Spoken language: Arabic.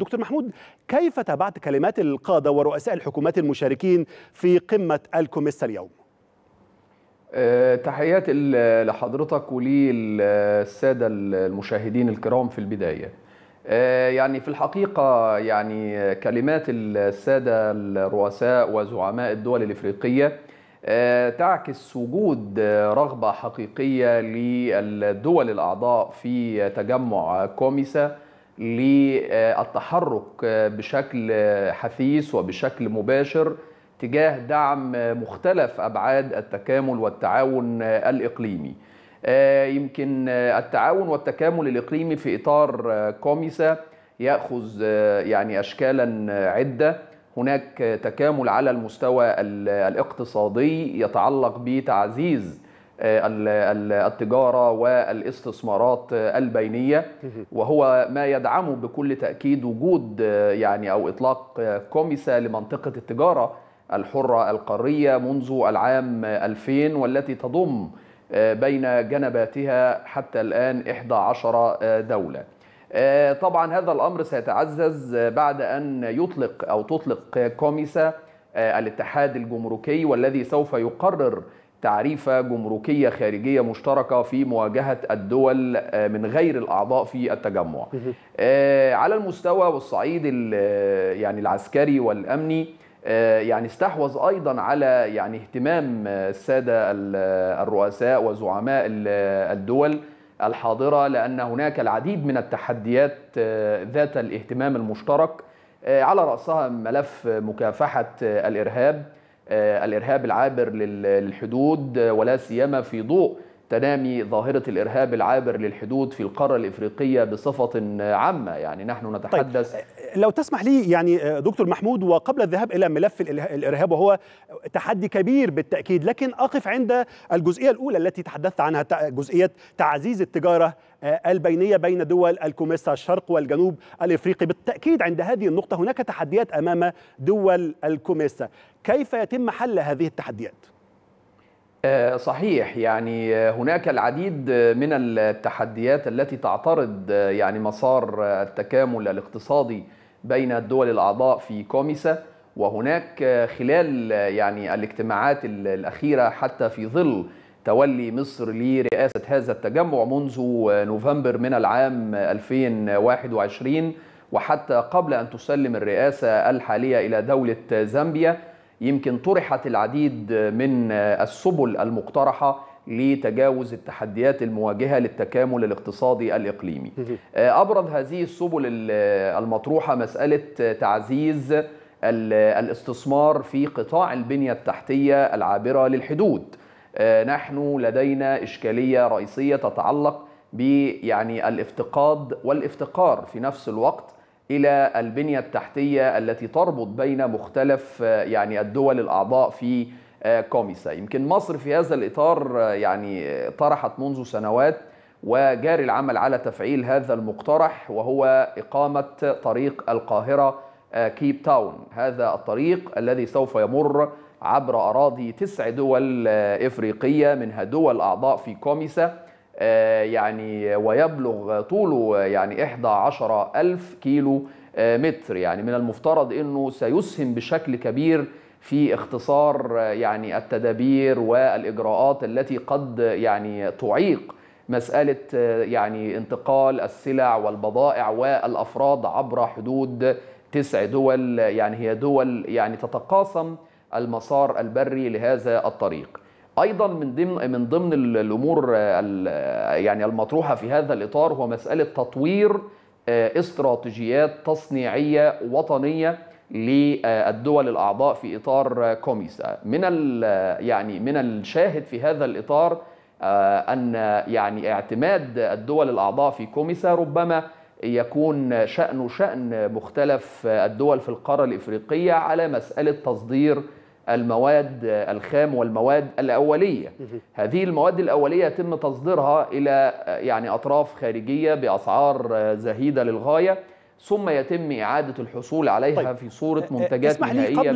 دكتور محمود كيف تابعت كلمات القادة ورؤساء الحكومات المشاركين في قمة الكوميسا اليوم؟ آه، تحياتي لحضرتك وللسادة المشاهدين الكرام في البداية آه، يعني في الحقيقة يعني كلمات السادة الرؤساء وزعماء الدول الإفريقية آه، تعكس وجود رغبة حقيقية للدول الأعضاء في تجمع كوميسا للتحرك بشكل حثيث وبشكل مباشر تجاه دعم مختلف أبعاد التكامل والتعاون الإقليمي آه، يمكن التعاون والتكامل الإقليمي في إطار آه، كوميسا يأخذ آه، يعني أشكالا عدة هناك تكامل على المستوى الاقتصادي يتعلق بتعزيز آه، التجاره والاستثمارات آه، البينيه وهو ما يدعمه بكل تاكيد وجود آه، يعني او اطلاق كوميسا لمنطقه التجاره الحره القاريه منذ العام 2000 والتي تضم بين جنباتها حتى الان 11 دوله. طبعا هذا الامر سيتعزز بعد ان يطلق او تطلق كوميسا الاتحاد الجمركي والذي سوف يقرر تعريفة جمركية خارجية مشتركة في مواجهة الدول آه، من غير الأعضاء في التجمع آه، على المستوى والصعيد يعني العسكري والأمني آه، يعني استحوذ ايضا على يعني اهتمام الساده الرؤساء وزعماء الدول الحاضره لان هناك العديد من التحديات ذات الاهتمام المشترك على راسها ملف مكافحه الارهاب آه، الارهاب العابر للحدود آه، ولا سيما في ضوء تنامي ظاهرة الإرهاب العابر للحدود في القارة الإفريقية بصفة عامة يعني نحن طيب، نتحدث طيب. لو تسمح لي يعني آه، دكتور محمود وقبل الذهاب إلى ملف الإرهاب وهو تحدي كبير بالتأكيد لكن أقف عند الجزئية الأولى التي تحدثت عنها جزئية تعزيز التجارة آه، البينية بين دول الكوميسا الشرق والجنوب الإفريقي بالتأكيد عند هذه النقطة هناك تحديات أمام دول الكوميسا كيف يتم حل هذه التحديات؟ آه، صحيح يعني هناك العديد من التحديات التي تعترض آه، يعني مسار التكامل الاقتصادي بين الدول الاعضاء في كوميسا وهناك آه، خلال يعني الاجتماعات الاخيره حتى في ظل تولي مصر لرئاسه هذا التجمع منذ نوفمبر من العام 2021 وحتى قبل ان تسلم الرئاسه الحاليه الى دوله زامبيا يمكن طرحت العديد من السبل المقترحة لتجاوز التحديات المواجهة للتكامل الاقتصادي الإقليمي آه، أبرز هذه السبل المطروحة مسألة آه، تعزيز الاستثمار في قطاع البنية التحتية العابرة للحدود آه، نحن لدينا إشكالية رئيسية تتعلق بيعني الافتقاد والافتقار في نفس الوقت الى البنيه التحتيه التي تربط بين مختلف آه، يعني الدول الاعضاء في آه، كوميسا يمكن مصر في هذا الاطار آه، يعني طرحت منذ سنوات وجاري العمل على تفعيل هذا المقترح وهو اقامه طريق القاهره كيب تاون هذا الطريق الذي سوف يمر عبر اراضي تسع دول افريقيه منها دول اعضاء في كوميسا آه، يعني ويبلغ طوله يعني 11 ألف كيلو آه، متر يعني من المفترض أنه سيسهم بشكل كبير في اختصار آه، يعني التدابير والإجراءات التي قد يعني تعيق مسألة يعني انتقال السلع والبضائع والأفراد عبر حدود تسع دول يعني هي دول يعني تتقاسم المسار البري لهذا الطريق ايضا من ضمن من ضمن الامور يعني المطروحه في هذا الاطار هو مساله تطوير آه، استراتيجيات تصنيعيه وطنيه للدول الاعضاء في اطار كوميسا آه، من يعني من الشاهد في هذا الاطار آه، ان يعني اعتماد الدول الاعضاء في كوميسا ربما يكون شأنه شأن مختلف الدول في القارة الإفريقية على مسألة تصدير المواد الخام والمواد الأولية هذه المواد الأولية يتم تصديرها إلى يعني أطراف خارجية بأسعار زهيدة للغاية ثم يتم إعادة الحصول عليها طيب. في صورة منتجات نهائية